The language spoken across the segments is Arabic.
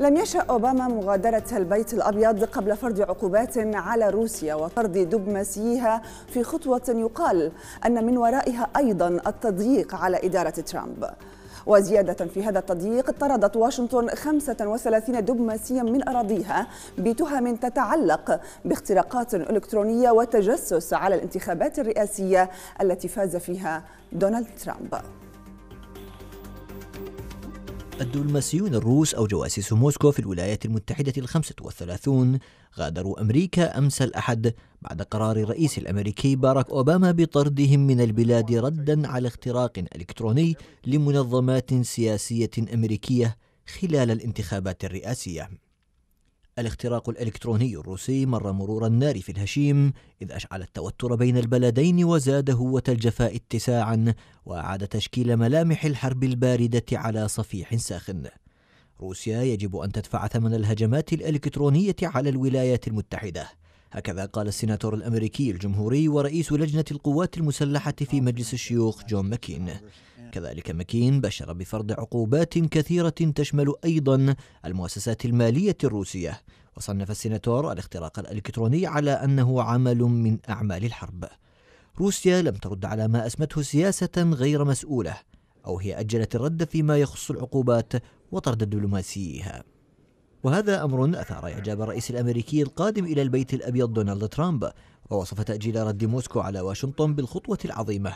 لم يشأ أوباما مغادرة البيت الأبيض قبل فرض عقوبات على روسيا وطرد دبلوماسيها في خطوة يقال أن من ورائها أيضا التضييق على إدارة ترامب وزيادة في هذا التضييق طردت واشنطن 35 دبلوماسيا من أراضيها بتهم تتعلق باختراقات إلكترونية وتجسس على الانتخابات الرئاسية التي فاز فيها دونالد ترامب الدبلوماسيون الروس أو جواسيس موسكو في الولايات المتحدة الخمسة والثلاثون غادروا أمريكا أمس الأحد بعد قرار الرئيس الأمريكي باراك أوباما بطردهم من البلاد ردا على اختراق إلكتروني لمنظمات سياسية أمريكية خلال الانتخابات الرئاسية الاختراق الإلكتروني الروسي مر مرور النار في الهشيم إذ أشعل التوتر بين البلدين وزاد هوة الجفاء اتساعا وأعاد تشكيل ملامح الحرب الباردة على صفيح ساخن روسيا يجب أن تدفع ثمن الهجمات الإلكترونية على الولايات المتحدة هكذا قال السيناتور الأمريكي الجمهوري ورئيس لجنة القوات المسلحة في مجلس الشيوخ جون ماكين كذلك ماكين بشر بفرض عقوبات كثيرة تشمل أيضا المؤسسات المالية الروسية وصنف السيناتور الاختراق الإلكتروني على أنه عمل من أعمال الحرب روسيا لم ترد على ما أسمته سياسة غير مسؤولة أو هي أجلت الرد فيما يخص العقوبات وطرد دبلوماسيها وهذا أمر أثار إعجاب الرئيس الأمريكي القادم إلى البيت الأبيض دونالد ترامب ووصف تأجيل رد موسكو على واشنطن بالخطوة العظيمة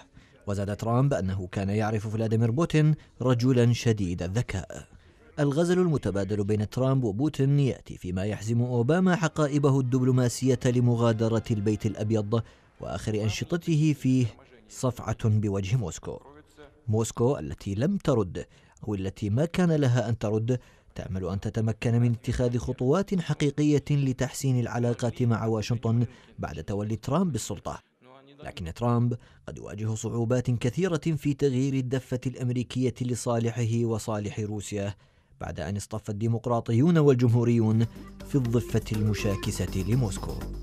وزاد ترامب أنه كان يعرف فلاديمير بوتين رجلا شديد الذكاء الغزل المتبادل بين ترامب وبوتين يأتي فيما يحزم أوباما حقائبه الدبلوماسية لمغادرة البيت الأبيض وآخر أنشطته فيه صفعة بوجه موسكو موسكو التي لم ترد أو التي ما كان لها أن ترد تأمل أن تتمكن من اتخاذ خطوات حقيقية لتحسين العلاقات مع واشنطن بعد تولي ترامب السلطة لكن ترامب قد يواجه صعوبات كثيرة في تغيير الدفة الأمريكية لصالحه وصالح روسيا بعد أن اصطف الديمقراطيون والجمهوريون في الضفة المشاكسة لموسكو